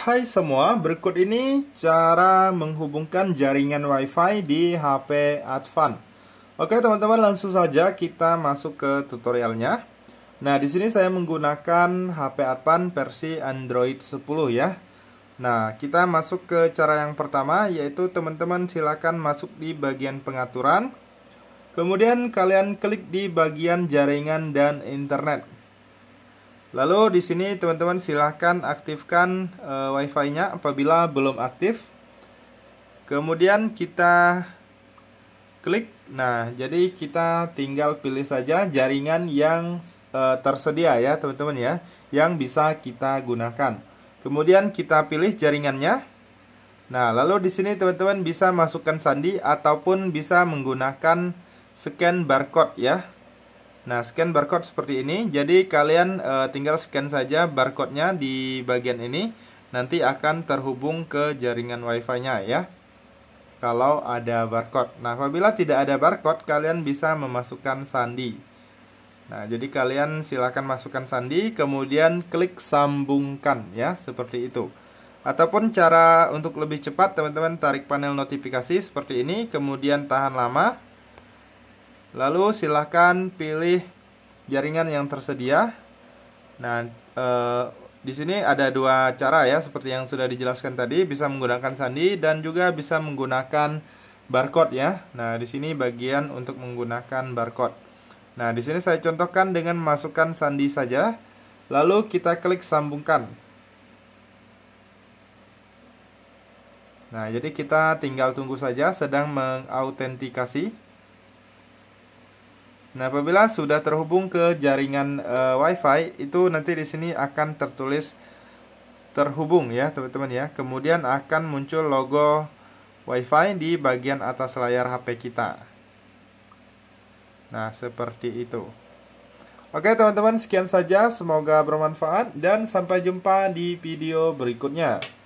Hai semua, berikut ini cara menghubungkan jaringan WiFi di HP Advan. Oke teman-teman, langsung saja kita masuk ke tutorialnya. Nah, di sini saya menggunakan HP Advan versi Android 10 ya. Nah, kita masuk ke cara yang pertama, yaitu teman-teman silakan masuk di bagian pengaturan. Kemudian kalian klik di bagian jaringan dan internet. Lalu di sini teman-teman silahkan aktifkan e, WiFi-nya apabila belum aktif. Kemudian kita klik. Nah, jadi kita tinggal pilih saja jaringan yang e, tersedia ya, teman-teman ya, yang bisa kita gunakan. Kemudian kita pilih jaringannya. Nah, lalu di sini teman-teman bisa masukkan sandi ataupun bisa menggunakan scan barcode ya. Nah, scan barcode seperti ini. Jadi kalian e, tinggal scan saja barcode-nya di bagian ini. Nanti akan terhubung ke jaringan WiFi-nya ya. Kalau ada barcode. Nah, apabila tidak ada barcode, kalian bisa memasukkan sandi. Nah, jadi kalian silahkan masukkan sandi, kemudian klik sambungkan ya, seperti itu. Ataupun cara untuk lebih cepat, teman-teman tarik panel notifikasi seperti ini, kemudian tahan lama, Lalu silahkan pilih jaringan yang tersedia. Nah, e, di sini ada dua cara ya, seperti yang sudah dijelaskan tadi, bisa menggunakan sandi dan juga bisa menggunakan barcode ya. Nah, di sini bagian untuk menggunakan barcode. Nah, di sini saya contohkan dengan memasukkan sandi saja. Lalu kita klik sambungkan. Nah, jadi kita tinggal tunggu saja sedang mengautentikasi. Nah, apabila sudah terhubung ke jaringan e, WiFi, itu nanti di sini akan tertulis terhubung ya, teman-teman ya. Kemudian akan muncul logo WiFi di bagian atas layar HP kita. Nah, seperti itu. Oke, teman-teman, sekian saja. Semoga bermanfaat dan sampai jumpa di video berikutnya.